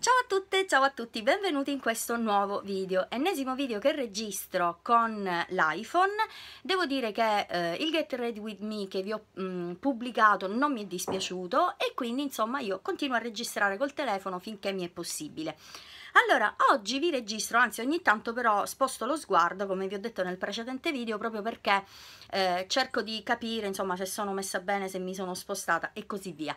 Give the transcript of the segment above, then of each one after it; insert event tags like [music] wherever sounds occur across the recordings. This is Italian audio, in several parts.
Ciao a tutte, ciao a tutti, benvenuti in questo nuovo video, ennesimo video che registro con l'iPhone, devo dire che eh, il Get Ready With Me che vi ho mh, mm, pubblicato non mi è dispiaciuto e quindi insomma io continuo a registrare col telefono finché mi è possibile. Allora, oggi vi registro, anzi ogni tanto però sposto lo sguardo, come vi ho detto nel precedente video, proprio perché eh, cerco di capire, insomma, se sono messa bene, se mi sono spostata e così via.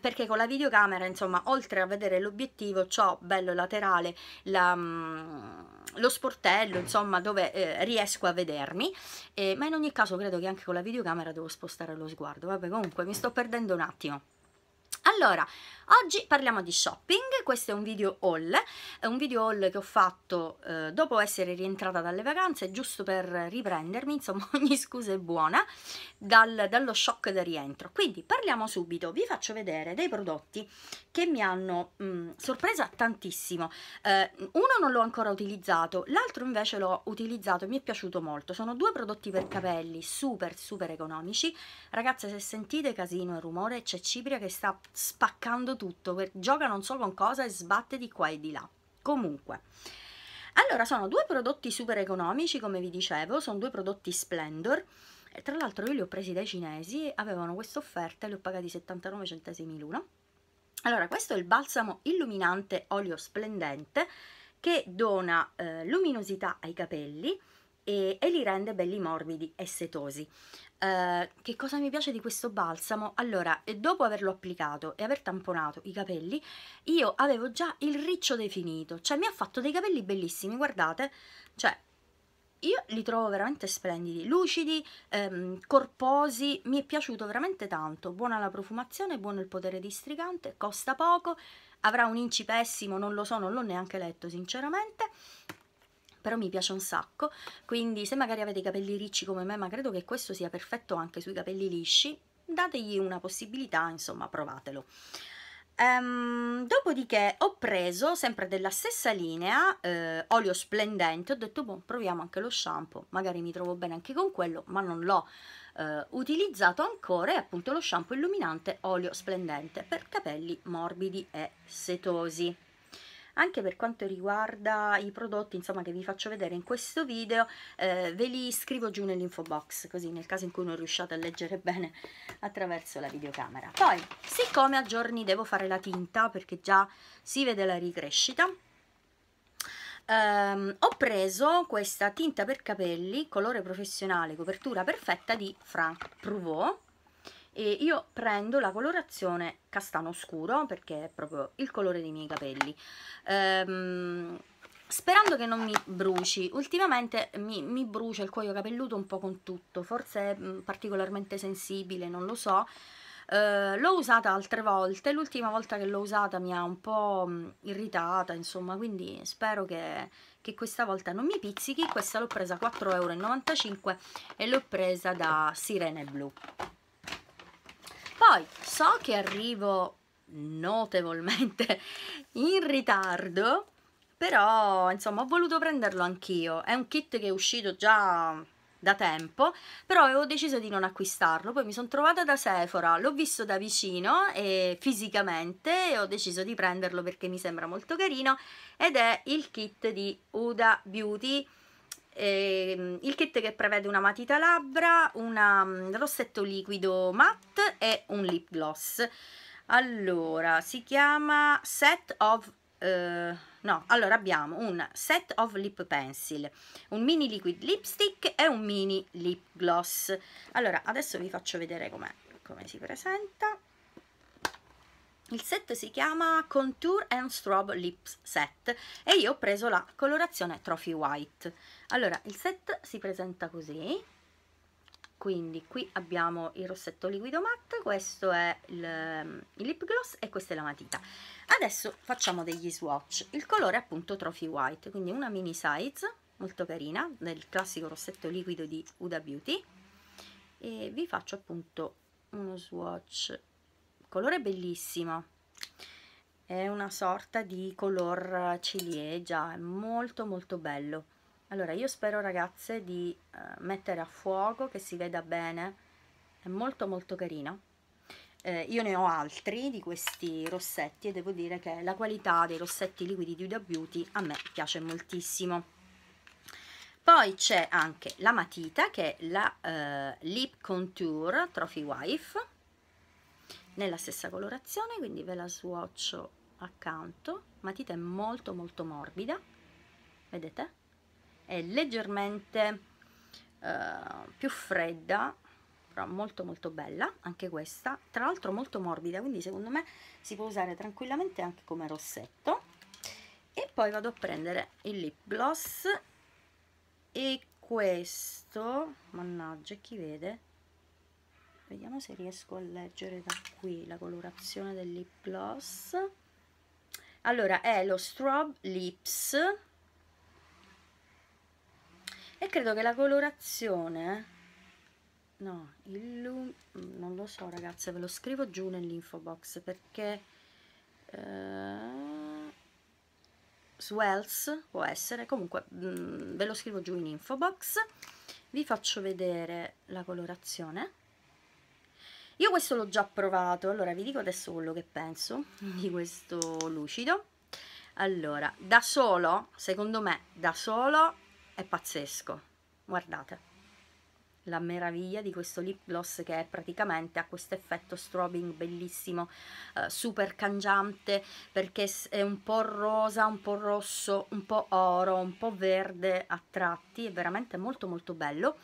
Perché con la videocamera, insomma, oltre a vedere l'obiettivo, ho bello laterale la, mm, lo sportello, insomma, dove eh, riesco a vedermi, eh, ma in ogni caso credo che anche con la videocamera devo spostare lo sguardo. Vabbè, comunque mi sto perdendo un attimo. Allora, Oggi parliamo di shopping, questo è un video haul, è un video haul che ho fatto eh, dopo essere rientrata dalle vacanze, giusto per riprendermi, insomma [laughs] ogni scusa è buona, dal, dallo shock da rientro. Quindi parliamo subito, vi faccio vedere dei prodotti che mi hanno mh, mm, sorpresa tantissimo. Eh, uno non l'ho ancora utilizzato, l'altro invece l'ho utilizzato e mi è piaciuto molto. Sono due prodotti per capelli super super economici. Ragazze se sentite casino e rumore c'è Cipria che sta spaccando tutto, gioca non so con cosa e sbatte di qua e di là. Comunque, allora sono due prodotti super economici, come vi dicevo, sono due prodotti Splendor. tra l'altro io li ho presi dai cinesi, avevano questa offerta e li ho pagati 79 centesimi l'uno. Allora, questo è il balsamo illuminante olio splendente che dona eh, luminosità ai capelli e, e, li rende belli morbidi e setosi. Eh, che cosa mi piace di questo balsamo? Allora, dopo averlo applicato e aver tamponato i capelli, io avevo già il riccio definito, cioè mi ha fatto dei capelli bellissimi, guardate, cioè io li trovo veramente splendidi, lucidi, ehm, corposi, mi è piaciuto veramente tanto, buona la profumazione, buono il potere districante, costa poco, avrà un inci pessimo, non lo so, non l'ho neanche letto sinceramente, però mi piace un sacco quindi se magari avete i capelli ricci come me ma credo che questo sia perfetto anche sui capelli lisci dategli una possibilità insomma provatelo Um, dopodiché ho preso sempre della stessa linea eh, olio splendente ho detto boh proviamo anche lo shampoo magari mi trovo bene anche con quello ma non l'ho eh, utilizzato ancora è appunto lo shampoo illuminante olio splendente per capelli morbidi e setosi anche per quanto riguarda i prodotti insomma che vi faccio vedere in questo video eh, ve li scrivo giù nell'info box così nel caso in cui non riusciate a leggere [laughs] bene attraverso la videocamera poi siccome a giorni devo fare la tinta perché già si vede la ricrescita Um, ho preso questa tinta per capelli colore professionale copertura perfetta di Frank Prouveau e io prendo la colorazione castano scuro perché è proprio il colore dei miei capelli ehm, sperando che non mi bruci ultimamente mi, mi, brucia il cuoio capelluto un po' con tutto forse è mm, particolarmente sensibile, non lo so eh, l'ho usata altre volte, l'ultima volta che l'ho usata mi ha un po' mm, irritata, insomma, quindi spero che, che questa volta non mi pizzichi. Questa l'ho presa a 4,95€ e l'ho presa da Sirene Blu. Poi so che arrivo notevolmente [laughs] in ritardo, però insomma ho voluto prenderlo anch'io. È un kit che è uscito già da tempo, però avevo deciso di non acquistarlo. Poi mi sono trovata da Sephora, l'ho visto da vicino e fisicamente e ho deciso di prenderlo perché mi sembra molto carino ed è il kit di Uda Beauty eh, il kit che prevede una matita labbra, un mm, rossetto liquido matte e un lip gloss. Allora, si chiama Set of... Eh, no, allora abbiamo un set of lip pencil, un mini liquid lipstick e un mini lip gloss. Allora, adesso vi faccio vedere com'è, come si presenta il set si chiama Contour and Strobe Lips Set e io ho preso la colorazione Trophy White. Allora, il set si presenta così, quindi qui abbiamo il rossetto liquido matte, questo è il, il lip gloss e questa è la matita. Adesso facciamo degli swatch, il colore è appunto Trophy White, quindi una mini size, molto carina, del classico rossetto liquido di Huda Beauty. E vi faccio appunto uno swatch colore bellissimo è una sorta di color ciliegia è molto molto bello allora io spero ragazze di eh, mettere a fuoco che si veda bene è molto molto carino eh, io ne ho altri di questi rossetti e devo dire che la qualità dei rossetti liquidi di Uda Beauty a me piace moltissimo poi c'è anche la matita che è la eh, Lip Contour Trophy Wife nella stessa colorazione quindi ve la swatcho accanto matita è molto molto morbida vedete è leggermente eh, più fredda però molto molto bella anche questa tra l'altro molto morbida quindi secondo me si può usare tranquillamente anche come rossetto e poi vado a prendere il lip gloss e questo mannaggia chi vede vediamo se riesco a leggere da qui la colorazione del lip gloss allora è lo strobe lips e credo che la colorazione no illum non lo so ragazze ve lo scrivo giù nell'info box perché eh, swells può essere comunque mh, mm, ve lo scrivo giù in info box vi faccio vedere la colorazione io questo l'ho già provato allora vi dico adesso quello che penso di questo lucido allora da solo secondo me da solo è pazzesco guardate la meraviglia di questo lip gloss che è praticamente ha questo effetto strobing bellissimo, eh, super cangiante perché è un po' rosa, un po' rosso, un po' oro, un po' verde a tratti, è veramente molto molto bello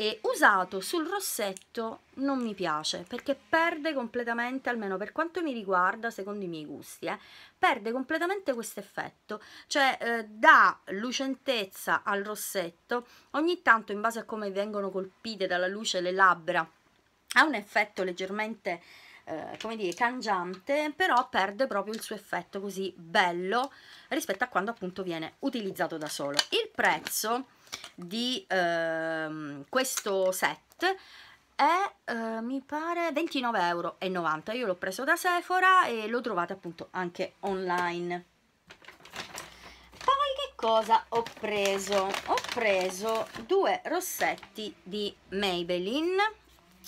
e usato sul rossetto non mi piace perché perde completamente, almeno per quanto mi riguarda, secondo i miei gusti, eh, perde completamente questo effetto, cioè eh, dà lucentezza al rossetto, ogni tanto in base a come vengono colpite dalla luce le labbra ha un effetto leggermente eh, come dire cangiante però perde proprio il suo effetto così bello rispetto a quando appunto viene utilizzato da solo il prezzo di ehm, questo set è, eh, mi pare, 29,90 euro. Io l'ho preso da Sephora e lo trovate appunto anche online. Poi che cosa ho preso? Ho preso due rossetti di Maybelline.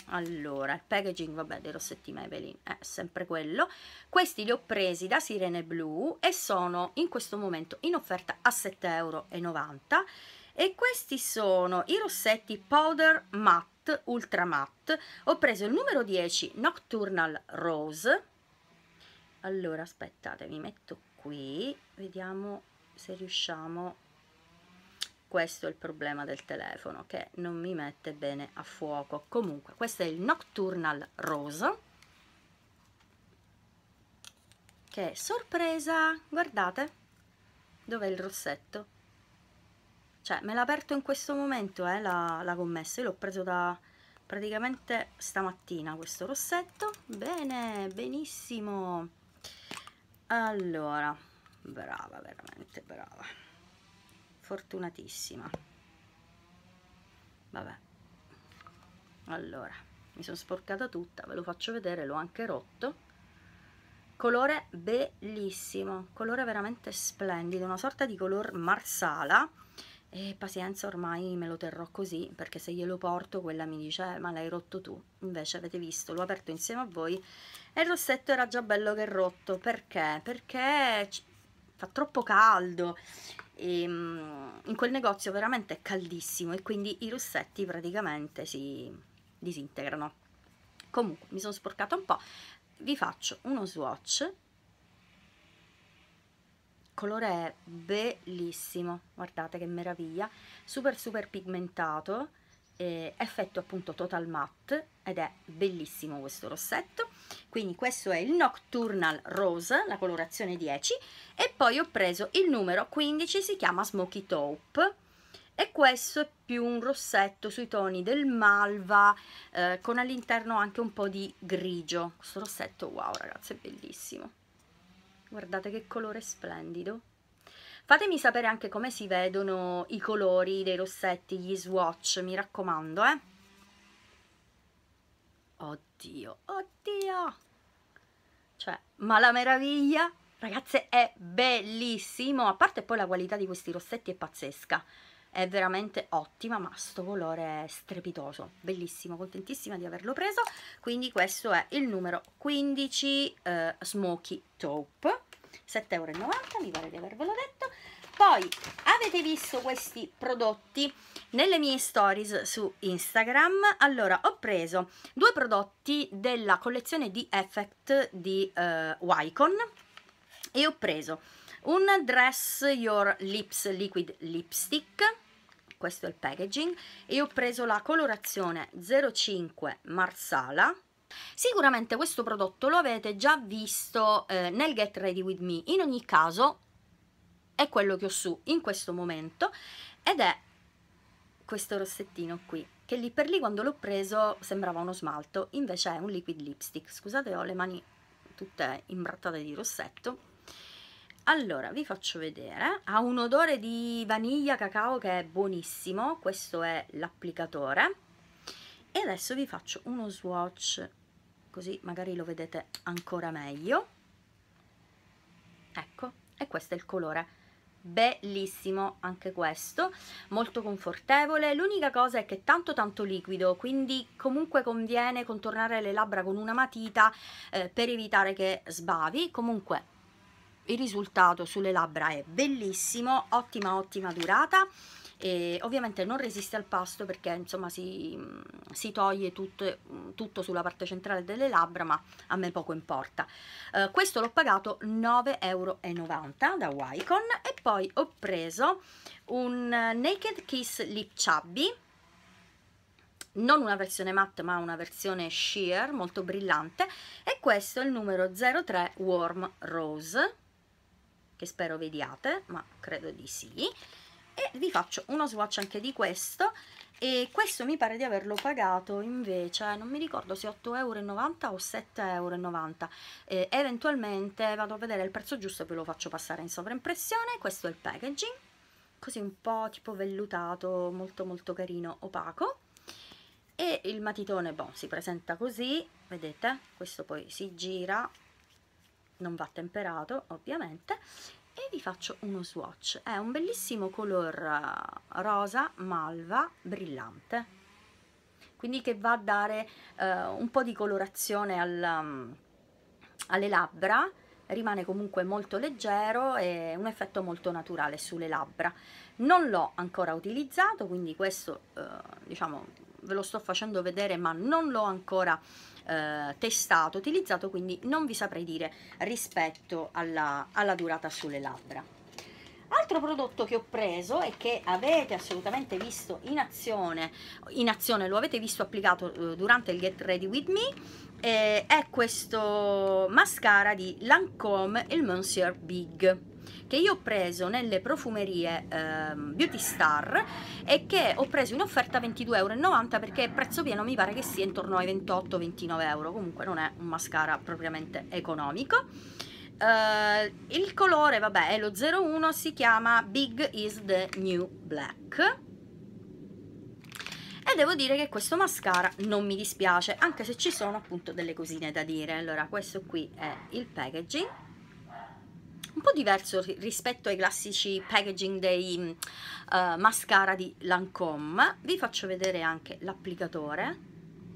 Allora, il packaging, vabbè, dei rossetti Maybelline è sempre quello. Questi li ho presi da Sirene Blue e sono in questo momento in offerta a 7,90 euro e questi sono i rossetti powder matte ultra matte ho preso il numero 10 nocturnal rose allora aspettate mi metto qui vediamo se riusciamo questo è il problema del telefono che non mi mette bene a fuoco comunque questo è il nocturnal rose che sorpresa guardate dov'è il rossetto cioè me l'ha aperto in questo momento eh, la, la commessa io l'ho preso da praticamente stamattina questo rossetto bene benissimo allora brava veramente brava fortunatissima vabbè allora mi sono sporcata tutta ve lo faccio vedere l'ho anche rotto colore bellissimo colore veramente splendido una sorta di color marsala e pazienza, ormai me lo terrò così, perché se glielo porto quella mi dice eh, ma l'hai rotto tu. Invece avete visto, l'ho aperto insieme a voi e il rossetto era già bello che è rotto. Perché? Perché fa troppo caldo. E, ehm, in quel negozio veramente è caldissimo e quindi i rossetti praticamente si disintegrano. Comunque mi sono sporcata un po', vi faccio uno swatch colore è bellissimo guardate che meraviglia super super pigmentato eh, effetto appunto total matte ed è bellissimo questo rossetto quindi questo è il Nocturnal Rose la colorazione 10 e poi ho preso il numero 15 si chiama Smoky Taupe e questo è più un rossetto sui toni del malva eh, con all'interno anche un po' di grigio questo rossetto wow ragazzi è bellissimo guardate che colore splendido fatemi sapere anche come si vedono i colori dei rossetti gli swatch mi raccomando eh oddio oddio cioè ma la meraviglia ragazze è bellissimo a parte poi la qualità di questi rossetti è pazzesca è veramente ottima ma sto colore è strepitoso bellissimo contentissima di averlo preso quindi questo è il numero 15 eh, smoky taupe 7,90 euro mi pare di avervelo detto poi avete visto questi prodotti nelle mie stories su Instagram allora ho preso due prodotti della collezione di Effect di eh, Wycon e ho preso un Dress Your Lips Liquid Lipstick questo è il packaging e ho preso la colorazione 05 Marsala sicuramente questo prodotto lo avete già visto eh, nel Get Ready With Me in ogni caso è quello che ho su in questo momento ed è questo rossettino qui che lì per lì quando l'ho preso sembrava uno smalto invece è un liquid lipstick scusate ho le mani tutte imbrattate di rossetto allora vi faccio vedere ha un odore di vaniglia cacao che è buonissimo questo è l'applicatore e adesso vi faccio uno swatch così magari lo vedete ancora meglio ecco e questo è il colore bellissimo anche questo molto confortevole l'unica cosa è che è tanto tanto liquido quindi comunque conviene contornare le labbra con una matita eh, per evitare che sbavi comunque il risultato sulle labbra è bellissimo ottima ottima durata e ovviamente non resiste al pasto perché insomma si, mm, si toglie tutto, mm, tutto, sulla parte centrale delle labbra ma a me poco importa eh, questo l'ho pagato 9,90 euro da Wycon e poi ho preso un Naked Kiss Lip Chubby non una versione matte ma una versione sheer molto brillante e questo è il numero 03 Warm Rose che spero vediate ma credo di sì e vi faccio uno swatch anche di questo e questo mi pare di averlo pagato invece non mi ricordo se 8,90 euro o 7,90 euro eh, eventualmente vado a vedere il prezzo giusto e ve lo faccio passare in sovraimpressione questo è il packaging così un po' tipo vellutato molto molto carino opaco e il matitone boh, si presenta così vedete questo poi si gira non va temperato ovviamente e vi faccio uno swatch è un bellissimo color eh, rosa malva brillante quindi che va a dare eh, un po' di colorazione al, mm, alle labbra rimane comunque molto leggero e un effetto molto naturale sulle labbra non l'ho ancora utilizzato quindi questo eh, diciamo ve lo sto facendo vedere ma non l'ho ancora eh, testato, utilizzato, quindi non vi saprei dire rispetto alla, alla durata sulle labbra. Altro prodotto che ho preso e che avete assolutamente visto in azione, in azione lo avete visto applicato eh, durante il Get Ready With Me, eh, è questo mascara di Lancome, il Monsieur Big che io ho preso nelle profumerie eh, Beauty Star e che ho preso in offerta 22,90 euro perché il prezzo pieno mi pare che sia intorno ai 28-29 euro, comunque non è un mascara propriamente economico. Eh, il colore, vabbè, è lo 01, si chiama Big is the New Black e devo dire che questo mascara non mi dispiace anche se ci sono appunto delle cosine da dire allora questo qui è il packaging un po' diverso rispetto ai classici packaging dei uh, mascara di Lancome vi faccio vedere anche l'applicatore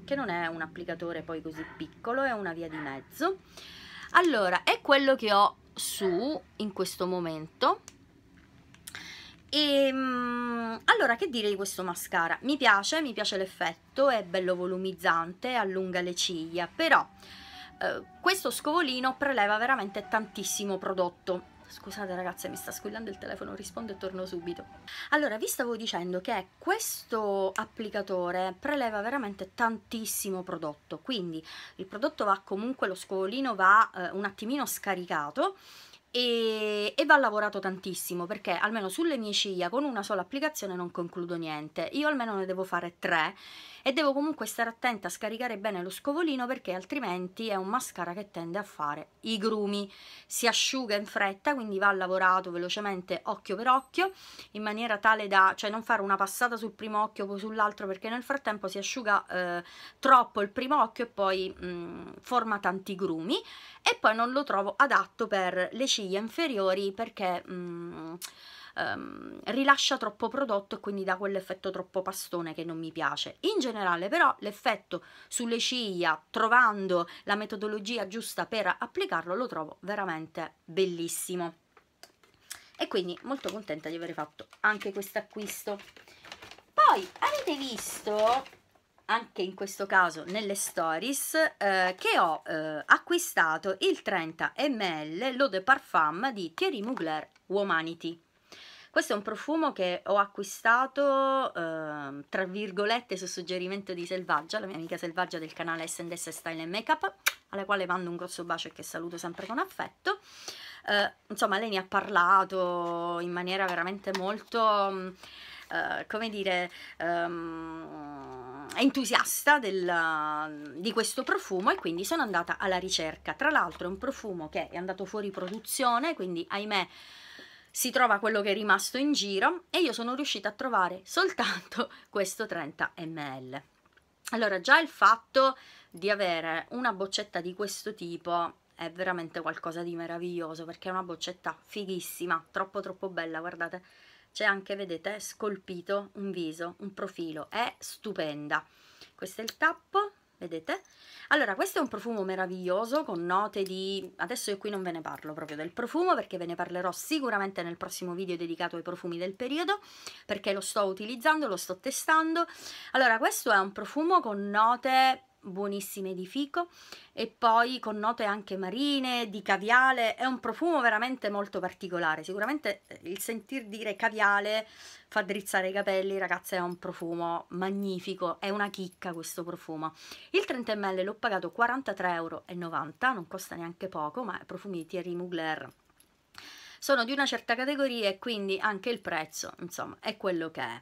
che non è un applicatore poi così piccolo è una via di mezzo allora è quello che ho su in questo momento e ehm, allora che dire di questo mascara mi piace mi piace l'effetto è bello volumizzante allunga le ciglia però eh, questo scovolino preleva veramente tantissimo prodotto Scusate ragazze, mi sta squillando il telefono, rispondo e torno subito. Allora, vi stavo dicendo che questo applicatore preleva veramente tantissimo prodotto, quindi il prodotto va comunque, lo scovolino va eh, un attimino scaricato e, e, va lavorato tantissimo perché almeno sulle mie ciglia con una sola applicazione non concludo niente, io almeno ne devo fare tre e devo comunque stare attenta a scaricare bene lo scovolino perché altrimenti è un mascara che tende a fare i grumi, si asciuga in fretta quindi va lavorato velocemente occhio per occhio in maniera tale da cioè non fare una passata sul primo occhio o sull'altro perché nel frattempo si asciuga eh, troppo il primo occhio e poi mh, mm, forma tanti grumi e poi non lo trovo adatto per le ciglia inferiori perché mh, mm, um, rilascia troppo prodotto e quindi dà quell'effetto troppo pastone che non mi piace. In generale però l'effetto sulle ciglia, trovando la metodologia giusta per applicarlo, lo trovo veramente bellissimo. E quindi molto contenta di aver fatto anche questo acquisto. Poi avete visto anche in questo caso nelle stories eh, che ho eh, acquistato il 30 ml l'eau de parfum di Thierry Mugler Womanity questo è un profumo che ho acquistato, eh, tra virgolette, su suggerimento di Selvaggia, la mia amica Selvaggia del canale S&S Style Makeup, alla quale mando un grosso bacio e che saluto sempre con affetto. Eh, insomma, lei ne ha parlato in maniera veramente molto... Uh, come dire, um, entusiasta del, mm, di questo profumo e quindi sono andata alla ricerca. Tra l'altro è un profumo che è andato fuori produzione, quindi ahimè si trova quello che è rimasto in giro e io sono riuscita a trovare soltanto [laughs] questo 30 ml. Allora già il fatto di avere una boccetta di questo tipo è veramente qualcosa di meraviglioso perché è una boccetta fighissima, troppo troppo bella, guardate c'è anche, vedete, scolpito un viso, un profilo, è stupenda. Questo è il tappo, vedete? Allora, questo è un profumo meraviglioso con note di... Adesso io qui non ve ne parlo proprio del profumo perché ve ne parlerò sicuramente nel prossimo video dedicato ai profumi del periodo perché lo sto utilizzando, lo sto testando. Allora, questo è un profumo con note buonissime di fico e poi con note anche marine, di caviale, è un profumo veramente molto particolare, sicuramente eh, il sentir dire caviale fa drizzare i capelli, ragazzi è un profumo magnifico, è una chicca questo profumo. Il 30 ml l'ho pagato 43,90 euro, non costa neanche poco, ma è profumi Thierry Mugler sono di una certa categoria e quindi anche il prezzo, insomma, è quello che è.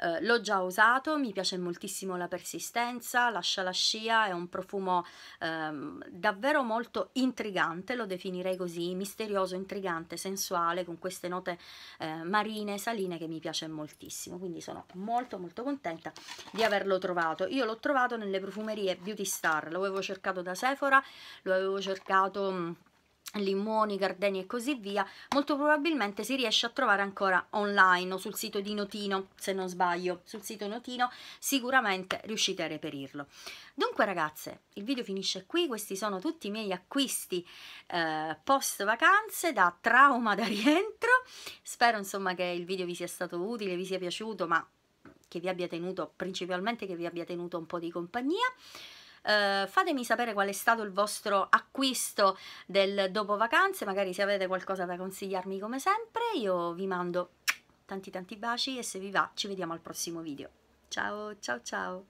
Eh, l'ho già usato, mi piace moltissimo la persistenza, lascia la scia, è un profumo ehm, davvero molto intrigante, lo definirei così, misterioso, intrigante, sensuale, con queste note eh, marine, saline che mi piace moltissimo, quindi sono molto molto contenta di averlo trovato. Io l'ho trovato nelle profumerie Beauty Star, lo avevo cercato da Sephora, lo avevo cercato limoni, gardeni e così via, molto probabilmente si riesce a trovare ancora online o sul sito di Notino, se non sbaglio, sul sito Notino sicuramente riuscite a reperirlo. Dunque ragazze, il video finisce qui, questi sono tutti i miei acquisti eh, post vacanze da trauma da rientro, spero insomma che il video vi sia stato utile, vi sia piaciuto, ma che vi abbia tenuto, principalmente che vi abbia tenuto un po' di compagnia eh, fatemi sapere qual è stato il vostro acquisto del dopo vacanze, magari se avete qualcosa da consigliarmi come sempre, io vi mando tanti tanti baci e se vi va ci vediamo al prossimo video. Ciao ciao ciao!